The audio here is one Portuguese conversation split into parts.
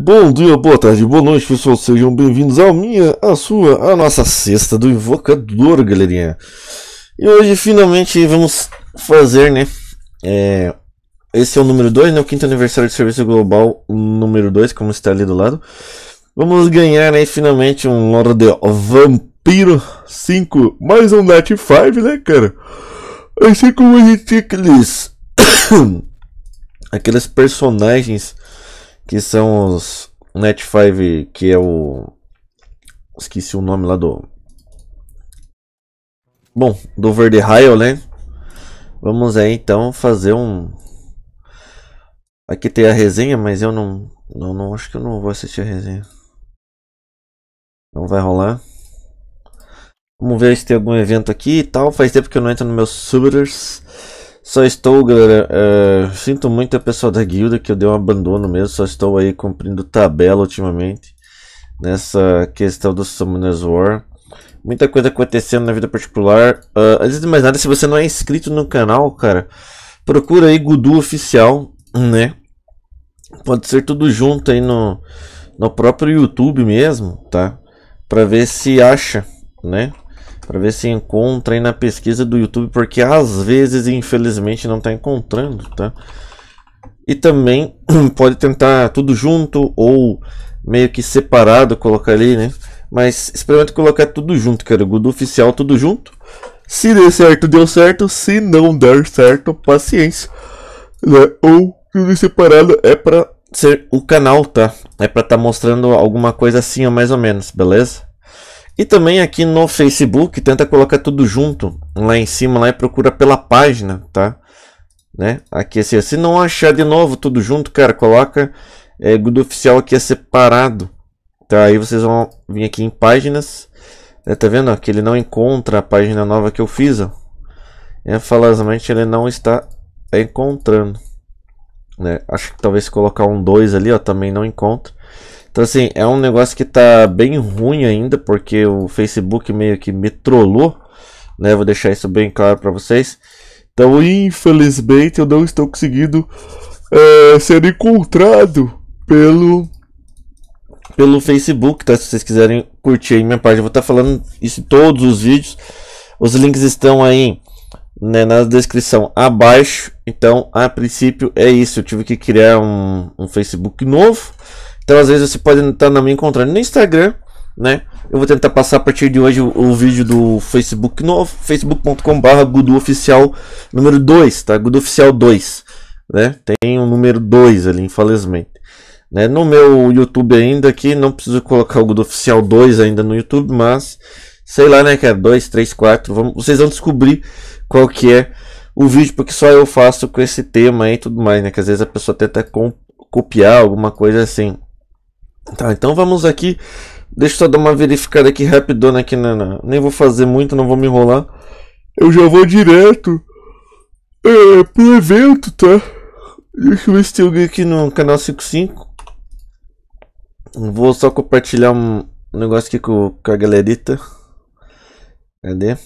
Bom dia, boa tarde, boa noite, pessoal. Sejam bem-vindos ao minha, a sua, a nossa cesta do Invocador, galerinha. E hoje finalmente vamos fazer, né? É, esse é o número 2, né? O quinto aniversário de serviço global número 2, como está ali do lado. Vamos ganhar, né? Finalmente um Lord de Vampiro 5, mais um Night 5, né, cara? Assim como a gente tinha aqueles. aqueles personagens que são os Net 5, que é o esqueci o nome lá do Bom, do Verde Rail, né? Vamos aí então fazer um Aqui tem a resenha, mas eu não, não, não acho que eu não vou assistir a resenha. Não vai rolar. Vamos ver se tem algum evento aqui e tal. Faz tempo que eu não entro nos meus subers. Só estou, galera. É, sinto muito a pessoa da guilda que eu dei um abandono mesmo. Só estou aí cumprindo tabela ultimamente nessa questão do Summoner's War. Muita coisa acontecendo na vida particular. Uh, antes de mais nada, se você não é inscrito no canal, cara, procura aí Gudu Oficial, né? Pode ser tudo junto aí no, no próprio YouTube mesmo, tá? Pra ver se acha, né? para ver se encontra aí na pesquisa do YouTube, porque às vezes, infelizmente, não está encontrando, tá? E também pode tentar tudo junto ou meio que separado colocar ali, né? Mas experimenta colocar tudo junto, cara. Gudu oficial tudo junto. Se der certo, deu certo. Se não der certo, paciência. Né? Ou tudo separado é para ser o canal, tá? É para estar tá mostrando alguma coisa assim, ou mais ou menos, beleza? E também aqui no Facebook, tenta colocar tudo junto lá em cima lá e procura pela página, tá? Né? Aqui assim, se não achar de novo tudo junto, cara, coloca é, do Oficial aqui é separado, tá? Aí vocês vão vir aqui em páginas, né? tá vendo? Que ele não encontra a página nova que eu fiz, ó. É, falazamente ele não está encontrando, né? Acho que talvez colocar um 2 ali, ó, também não encontra. Então, assim, é um negócio que tá bem ruim ainda, porque o Facebook meio que me trollou, né? Vou deixar isso bem claro para vocês. Então, infelizmente, eu não estou conseguindo é, ser encontrado pelo pelo Facebook, tá? Se vocês quiserem curtir aí minha página, eu vou estar tá falando isso em todos os vídeos. Os links estão aí né, na descrição abaixo. Então, a princípio é isso. Eu tive que criar um, um Facebook novo. Então, às vezes, você pode estar na me encontrando no Instagram, né? Eu vou tentar passar a partir de hoje o, o vídeo do Facebook novo, facebook.com.br guduoficial número 2, tá? Guduoficial 2, né? Tem o um número 2 ali, infelizmente. Né? No meu YouTube ainda aqui, não preciso colocar o guduoficial 2 ainda no YouTube, mas... Sei lá, né, Que é 2, 3, 4, vamos... vocês vão descobrir qual que é o vídeo, porque só eu faço com esse tema e tudo mais, né? Que às vezes a pessoa tenta copiar alguma coisa assim. Tá, então vamos aqui. Deixa eu só dar uma verificada aqui rapidona né, aqui na, né, né, Nem vou fazer muito, não vou me enrolar. Eu já vou direto é, pro evento, tá? Deixa eu ver se tem alguém aqui no canal 55. Vou só compartilhar um negócio aqui com, com a galerita. Cadê?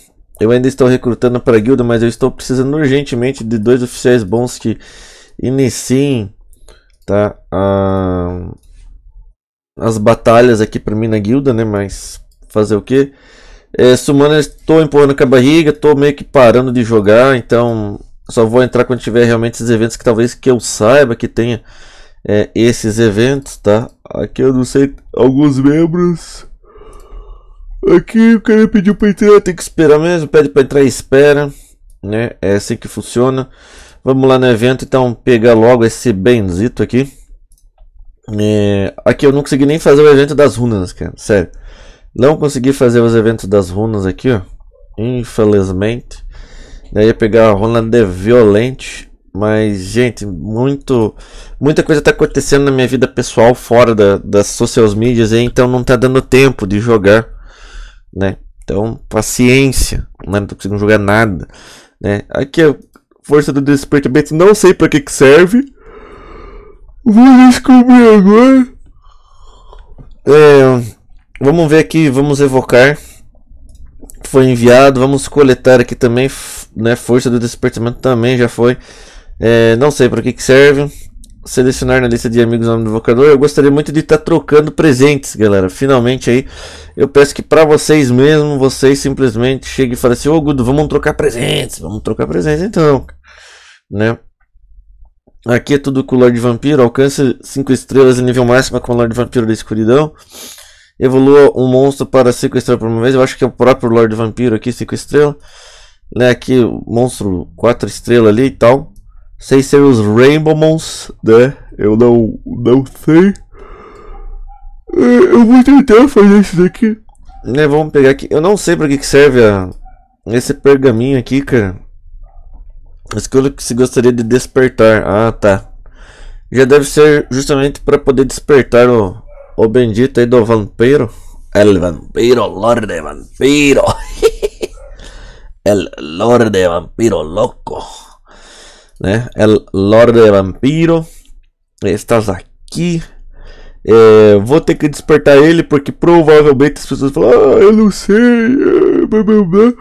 Eu ainda estou recrutando para a guilda, mas eu estou precisando urgentemente de dois oficiais bons que iniciem tá, a, as batalhas aqui para mim na guilda, né? Mas fazer o que? É, Sumana, estou empurrando com a barriga, estou meio que parando de jogar, então só vou entrar quando tiver realmente esses eventos que talvez que eu saiba que tenha é, esses eventos, tá? Aqui eu não sei, alguns membros. Aqui o cara pediu para entrar, tem que esperar mesmo, pede para entrar e espera, né? É assim que funciona. Vamos lá no evento, então pegar logo esse benzito aqui. É... Aqui, eu não consegui nem fazer o evento das runas, cara. Sério. Não consegui fazer os eventos das runas aqui, ó. Infelizmente. Daí ia pegar a runa de Violente. Mas, gente, muito, muita coisa está acontecendo na minha vida pessoal fora da, das sociais mídias, então não está dando tempo de jogar, né? Então, paciência, né? não estou conseguindo jogar nada, né? Aqui a é força do despertamento, não sei para que, que serve, Vou descobrir agora. É? é, vamos ver aqui, vamos evocar. Foi enviado, vamos coletar aqui também, né? Força do despertamento também já foi. É, não sei para que, que serve. Selecionar na lista de amigos o nome do invocador. Eu gostaria muito de estar tá trocando presentes, galera. Finalmente aí, eu peço que para vocês mesmo, vocês simplesmente cheguem e falem assim: Ô oh, Gudo, vamos trocar presentes, vamos trocar presentes então, né? Aqui é tudo com o Lorde Vampiro. Alcance 5 estrelas em nível máximo com o Lorde Vampiro da Escuridão. Evolua um monstro para 5 estrelas por uma vez. Eu acho que é o próprio Lorde Vampiro aqui, 5 estrelas. Né, aqui o monstro 4 estrelas ali e tal. Sei ser os Rainbow Mons, né? Eu não, não sei. É, eu vou tentar fazer isso daqui. Né, vamos pegar aqui. Eu não sei para que, que serve a... esse pergaminho aqui, cara. Escolha que se gostaria de despertar. Ah, tá. Já deve ser justamente para poder despertar o, o bendito aí do vampiro. El vampiro, Lorde Vampiro. El Lorde Vampiro Loco. Né? El Lorde Vampiro. Estás aqui. É, vou ter que despertar ele porque provavelmente as pessoas falam: Ah, eu não sei. É, blá, blá, blá.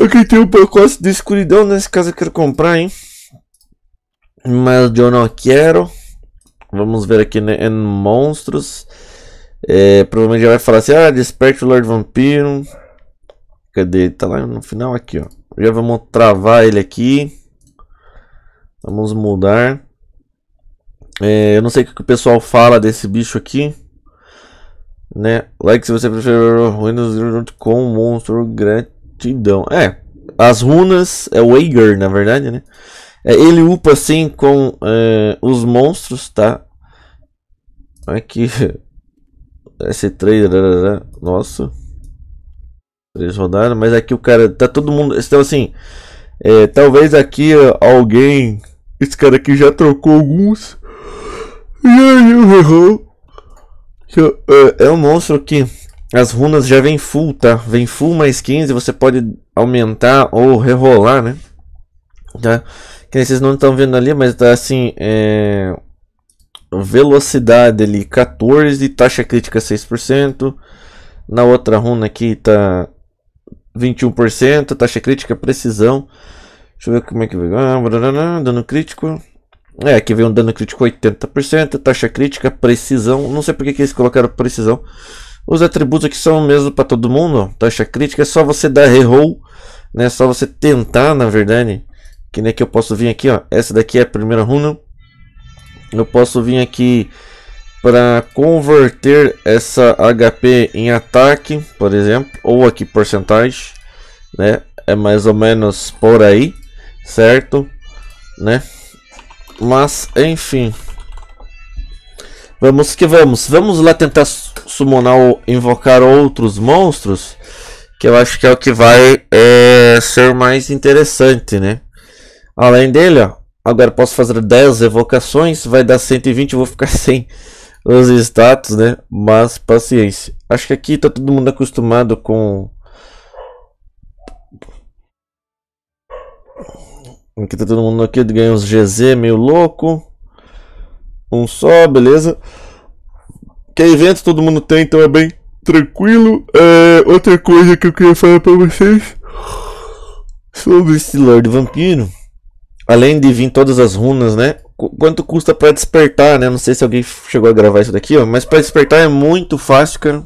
Aqui tem um pacote de escuridão. Nesse caso eu quero comprar, hein? Mas eu não quero. Vamos ver aqui né, em monstros. É, provavelmente já vai falar assim: Ah, desperte o Lord Vampiro. Cadê Tá lá no final aqui, ó. Já vamos travar ele aqui. Vamos mudar. É, eu não sei o que o pessoal fala desse bicho aqui. Né? Like se você preferir ruínas com o monstro grande é, as runas é o Eiger na verdade, né? É, ele upa assim com é, os monstros, tá? Olha aqui. S3, nossa. Três rodadas, mas aqui o cara. Tá todo mundo. Então assim. É, talvez aqui eh, alguém. Esse cara aqui já trocou alguns. E aí, errou. É, é um monstro que as runas já vem full, tá? Vem full mais 15, você pode aumentar ou rerolar, né? Tá? Que vocês não estão vendo ali, mas tá assim, é... Velocidade ali 14, taxa crítica 6%. Na outra runa aqui tá 21%, taxa crítica, precisão. Deixa eu ver como é que vem. Ah, dano crítico. É, aqui vem um dano crítico 80%, taxa crítica, precisão. Não sei porque que eles colocaram precisão. Os atributos aqui são o mesmo para todo mundo. Taxa crítica é só você dar reroll, né? Só você tentar, na verdade. Que nem que eu posso vir aqui, ó. Essa daqui é a primeira runa. Eu posso vir aqui para converter essa HP em ataque, por exemplo, ou aqui porcentagem, né? É mais ou menos por aí, certo? Né? Mas enfim, Vamos que vamos. Vamos lá tentar summonar ou invocar outros monstros. Que eu acho que é o que vai é, ser mais interessante, né? Além dele, ó, agora posso fazer 10 evocações. Vai dar 120, eu vou ficar sem os status, né? Mas paciência. Acho que aqui tá todo mundo acostumado com... Aqui tá todo mundo aqui, ganha uns GZ meio louco um só, beleza? Que é evento, todo mundo tem, então é bem tranquilo. É, outra coisa que eu queria falar pra vocês sobre esse Lord Vampiro. Além de vir todas as runas, né? quanto custa para despertar, né? Não sei se alguém chegou a gravar isso daqui, ó. Mas para despertar é muito fácil, cara.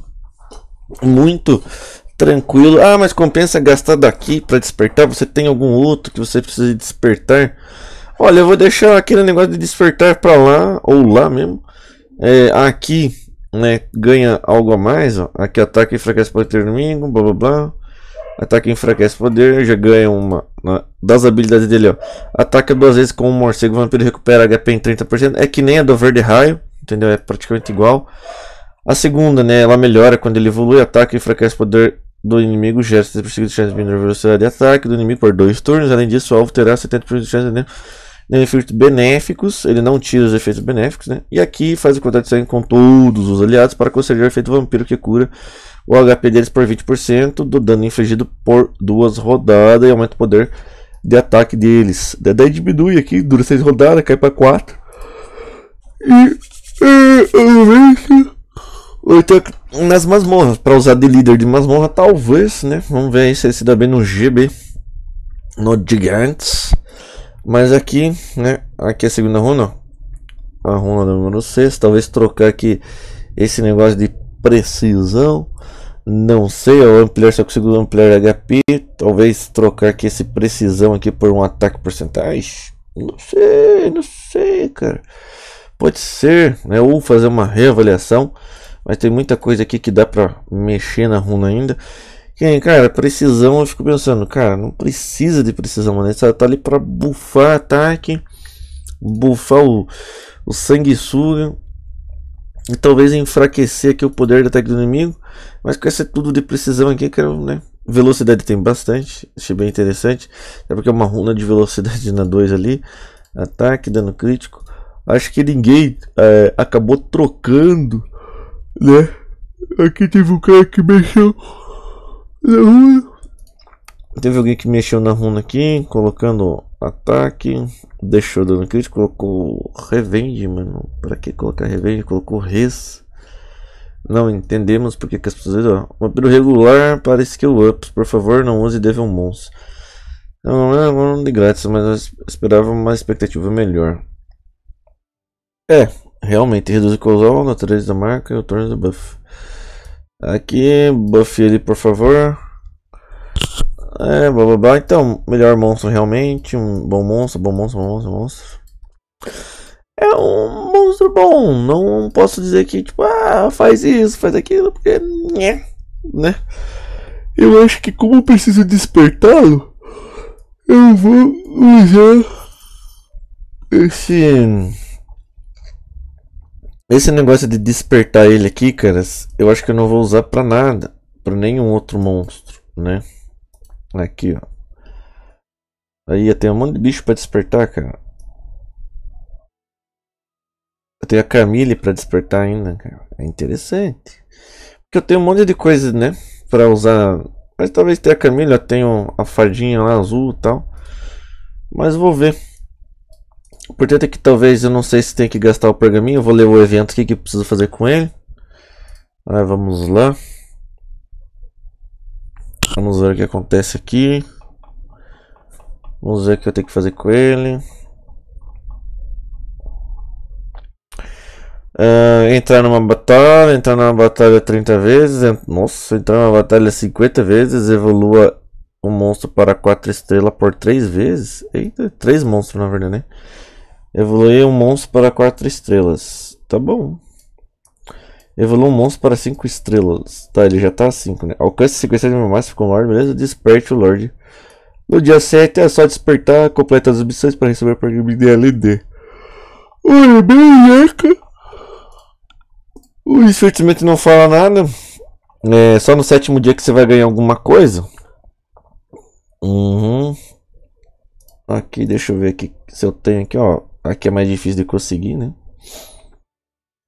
Muito tranquilo. Ah, mas compensa gastar daqui para despertar? Você tem algum outro que você precisa despertar? Olha, eu vou deixar aquele negócio de despertar para lá, ou lá mesmo. É, aqui, né, ganha algo a mais, ó. Aqui ataque enfraquece poder do inimigo, blá blá blá. Ataque enfraquece poder, já ganha uma, né, das habilidades dele, ó. Ataca duas vezes com um morcego vampiro, recupera HP em 30%. É que nem a do verde raio, entendeu? É praticamente igual. A segunda, né, ela melhora quando ele evolui, ataca enfraquece poder do inimigo, gera 70% de chance de velocidade de ataque do inimigo por dois turnos. Além disso, o alvo terá 70% de chance de né, efeitos benéficos, ele não tira os efeitos benéficos, né? E aqui faz o contato sangue com todos os aliados para conceder o efeito vampiro que cura o HP deles por 20% do dano infligido por duas rodadas e aumenta o poder de ataque deles. Daí diminui aqui, dura 6 rodadas, cai para 4. E, é, e aumenta nas masmorras, para usar de líder de masmorra, talvez, né? Vamos ver se ele se dá bem no GB, no Gigantes. Mas aqui, né? Aqui é a segunda runa. A runa número 6. Talvez trocar aqui esse negócio de precisão. Não sei, é o ampliar, só consigo ampliar HP. Talvez trocar aqui esse precisão aqui por um ataque porcentagem. Não sei, não sei, cara. Pode ser, né? Ou fazer uma reavaliação. Mas tem muita coisa aqui que dá pra mexer na runa ainda. Quem, cara, precisão, eu fico pensando, cara, não precisa de precisão, mano. Ela tá ali pra bufar ataque, bufar o, o sanguessuga e talvez enfraquecer aqui o poder de ataque do inimigo. Mas com essa tudo de precisão aqui, cara, né? Velocidade tem bastante, achei bem interessante. É porque é uma runa de velocidade na 2 ali. Ataque, dano crítico. Acho que ninguém é, acabou trocando, né? Aqui teve um cara que mexeu. Teve alguém que mexeu na runa aqui, colocando ataque, deixou dando crítico, colocou revenge, mano. Pra que colocar revenge? Colocou res. Não entendemos porque que as pessoas. Ó, vampiro regular para skill ups. Por favor, não use Devil Mons. Não, é um de grátis, mas eu esperava uma expectativa melhor. É, realmente reduz o causal, natureza da marca e o turno do buff. Aqui, buff ele por favor. É, blá blá blá. Então, melhor monstro realmente. Um bom monstro, bom monstro, bom monstro, monstro. É um monstro bom. Não posso dizer que, tipo, ah, faz isso, faz aquilo, porque. Né? né? Eu acho que, como eu preciso despertá-lo, eu vou usar esse. Esse negócio de despertar ele aqui, caras, eu acho que eu não vou usar pra nada. Pra nenhum outro monstro, né? Aqui, ó. Aí tem um monte de bicho pra despertar, cara. Eu tenho a Camille pra despertar ainda, cara. É interessante. Porque eu tenho um monte de coisa, né? Pra usar. Mas talvez tenha a Camille, eu tenho a fadinha lá azul e tal. Mas vou ver importante é que talvez eu não sei se tem que gastar o pergaminho. Eu vou ler o evento aqui que eu preciso fazer com ele. Ah, vamos lá. Vamos ver o que acontece aqui. Vamos ver o que eu tenho que fazer com ele. Uh, entrar numa batalha, entrar numa batalha 30 vezes, ent nossa, entrar numa batalha 50 vezes, evolua um monstro para 4 estrelas por 3 vezes. Eita, 3 monstros na verdade, né? Evolui um monstro para 4 estrelas. Tá bom. Evolui um monstro para 5 estrelas. Tá, ele já tá 5, né? Alcance 57 mil máximo com o Lorde, beleza? Desperte o Lorde. No dia 7 é só despertar, completa as missões para receber o programa DLD. Olha, beleza. O infelizmente não fala nada. É só no sétimo dia que você vai ganhar alguma coisa. Uhum. Aqui, deixa eu ver aqui se eu tenho aqui, ó. Aqui é mais difícil de conseguir, né?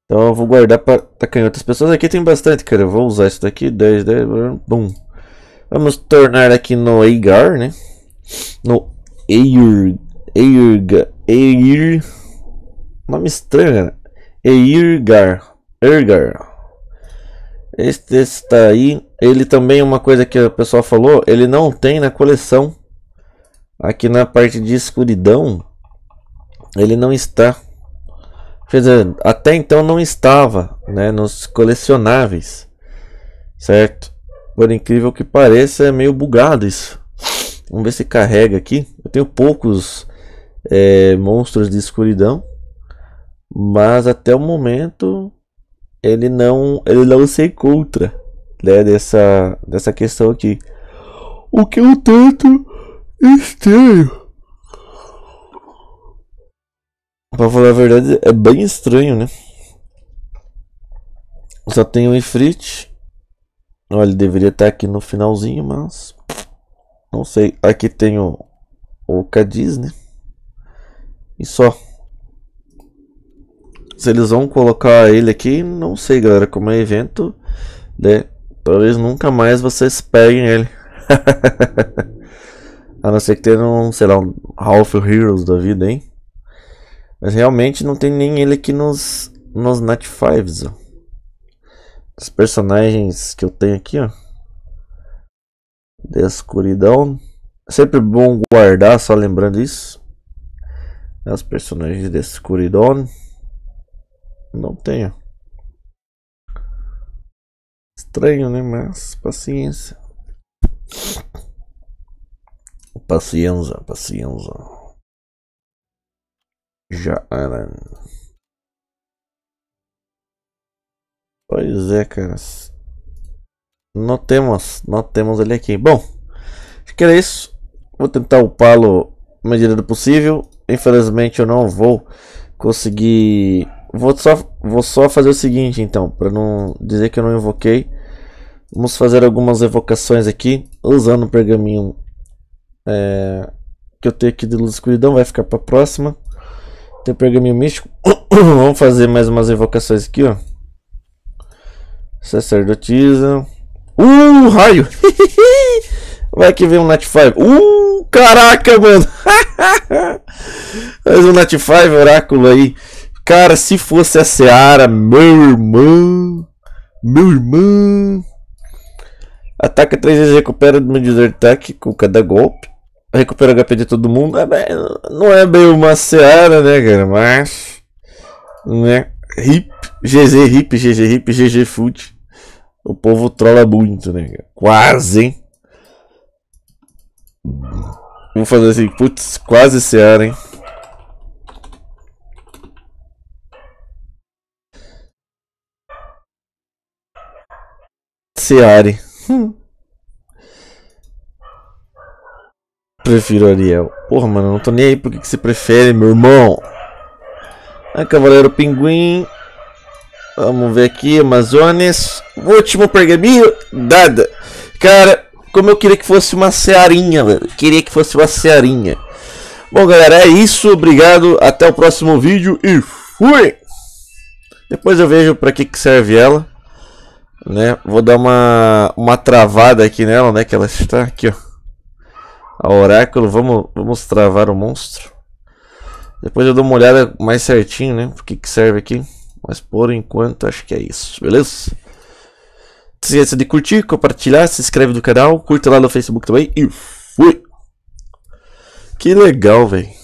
Então eu vou guardar para atacar em outras pessoas. Aqui tem bastante, cara. Eu vou usar isso daqui. 10, 10, bum. Vamos tornar aqui no Eigar, né? No Eir... Eirga... Eir... Nome estranho, cara. Eirgar. Ergar. Este está aí. Ele também, uma coisa que o pessoal falou, ele não tem na coleção. Aqui na parte de escuridão, ele não está, quer dizer, até então não estava, né, nos colecionáveis, certo? Por incrível que pareça, é meio bugado isso. Vamos ver se carrega aqui. Eu tenho poucos é, monstros de escuridão, mas até o momento ele não, ele não se encontra, né, dessa, dessa questão aqui. O que é um tanto estranho. Pra falar a verdade, é bem estranho, né? Só tem o Ifrit. Olha, ele deveria estar aqui no finalzinho, mas. Não sei. Aqui tem o, o Cadiz, né? E só. Se eles vão colocar ele aqui, não sei, galera. Como é evento, né? Talvez nunca mais vocês peguem ele. a não ser que tenha um, sei lá, um Half Heroes da vida, hein? Mas realmente não tem nem ele aqui nos, nos Night Fives, ó. Os personagens que eu tenho aqui, ó. Da escuridão. É sempre bom guardar, só lembrando isso. É os personagens da escuridão. Não tenho. Estranho, né? Mas paciência. Paciência, paciência. Já era. Pois é, caras. Não temos, não temos ele aqui. Bom, acho que era isso. Vou tentar upá-lo na medida do possível. Infelizmente eu não vou conseguir... Vou só, vou só fazer o seguinte então, para não dizer que eu não invoquei. Vamos fazer algumas evocações aqui, usando o pergaminho é, que eu tenho aqui de luz escuridão. Vai ficar para a próxima. Tem pergaminho místico. Vamos fazer mais umas evocações aqui, ó. Sacerdotisa. Uh, raio! Vai que vem um Nat 5. Uh, caraca, mano! Mais um Nat 5 oráculo aí. Cara, se fosse a Seara, meu irmão. Meu irmão. Ataca três vezes recupera do meu ataque com cada golpe recupera o HP de todo mundo. É bem, não é bem uma seara, né, cara? Mas. Né? Hip, GG Hip, GG Hip, GG Food. O povo trola muito, né? Cara? Quase, hein? Vou fazer assim, putz, quase seara, hein? Seara, Hum. Prefiro Ariel. É Porra, mano, não tô nem aí porque que você prefere, meu irmão. Ah, Cavaleiro Pinguim. Vamos ver aqui, Amazonas. Último pergaminho, dada. Cara, como eu queria que fosse uma cearinha, velho. Queria que fosse uma cearinha. Bom, galera, é isso. Obrigado. Até o próximo vídeo e fui! Depois eu vejo para que, que serve ela. Né? Vou dar uma, uma travada aqui nela, né? Que ela está aqui, ó a oráculo, vamos, vamos travar o monstro. Depois eu dou uma olhada mais certinho, né? Por que, que serve aqui. Mas por enquanto acho que é isso, beleza? Não se esqueça de curtir, compartilhar, se inscreve no canal, curta lá no Facebook também e fui! Que legal, velho.